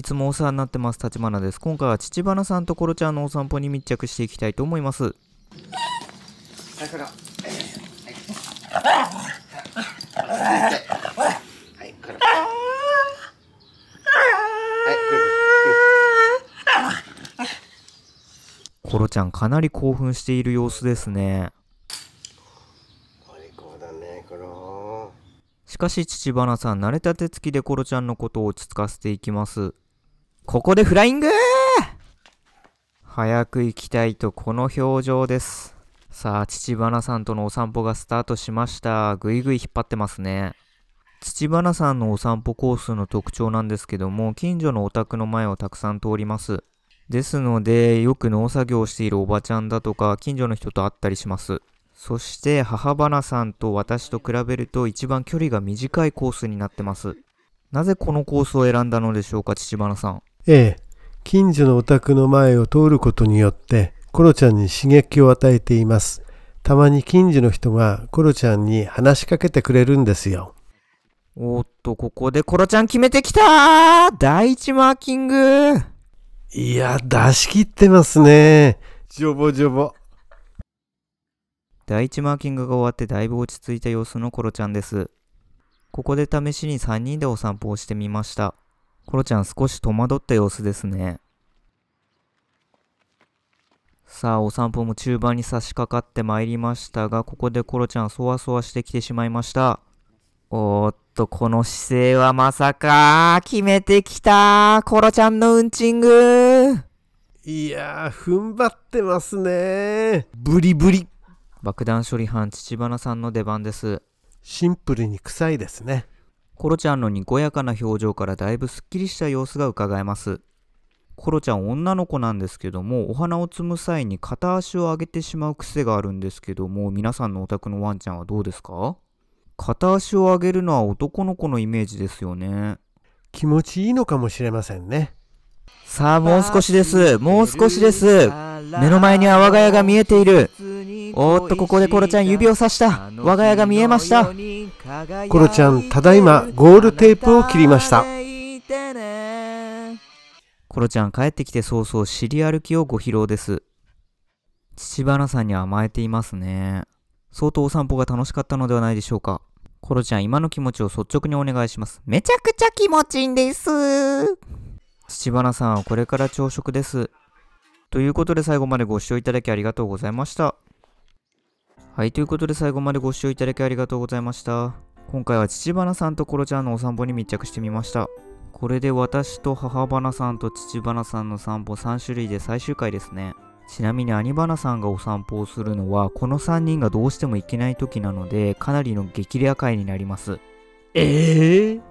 いつもお世話になってます、立花です。今回は父花さんとコロちゃんのお散歩に密着していきたいと思います。コロちゃんかなり興奮している様子ですね。しかし父花さん慣れた手つきでコロちゃんのことを落ち着かせていきますここでフライング早く行きたいとこの表情です。さあ、父花さんとのお散歩がスタートしました。ぐいぐい引っ張ってますね。父花さんのお散歩コースの特徴なんですけども、近所のお宅の前をたくさん通ります。ですので、よく農作業をしているおばちゃんだとか、近所の人と会ったりします。そして母花さんと私と比べると一番距離が短いコースになってます。なぜこのコースを選んだのでしょうか、父花さん。ええ、近所のお宅の前を通ることによって、コロちゃんに刺激を与えています。たまに近所の人がコロちゃんに話しかけてくれるんですよ。おっと、ここでコロちゃん決めてきた第一マーキングいや、出し切ってますね。ジョボジョボ。第一マーキングが終わってだいぶ落ち着いた様子のコロちゃんです。ここで試しに3人でお散歩をしてみました。コロちゃん少し戸惑った様子ですね。さあ、お散歩も中盤に差し掛かってまいりましたが、ここでコロちゃんそわそわしてきてしまいました。おーっと、この姿勢はまさか、決めてきたコロちゃんのうんちんぐいやー、踏ん張ってますねブリブリ爆弾処理班、父花さんの出番です。シンプルに臭いですね。コロちゃんのにこやかな表情からだいぶすっきりした様子がうかがえます。コロちゃん女の子なんですけどもお花を摘む際に片足を上げてしまう癖があるんですけども皆さんのお宅のワンちゃんはどうですか片足を上げるのは男の子のイメージですよね気持ちいいのかもしれませんねさあもう少しですもう少しです目の前には我が家が見えているおっとここでコロちゃん指をさした我が家が見えましたコロちゃんただいまゴールテープを切りましたコロちゃん帰ってきて早々シリアル機をご披露です父花さんに甘えていますね相当お散歩が楽しかったのではないでしょうかコロちゃん今の気持ちを率直にお願いしますめちゃくちゃ気持ちいいんです父花さんはこれから朝食ですということで最後までご視聴いただきありがとうございました。はい、ということで最後までご視聴いただきありがとうございました。今回は父花さんとコロちゃんのお散歩に密着してみました。これで私と母花さんと父花さんの散歩3種類で最終回ですね。ちなみに兄花さんがお散歩をするのは、この3人がどうしても行けない時なので、かなりの激レア回になります。えー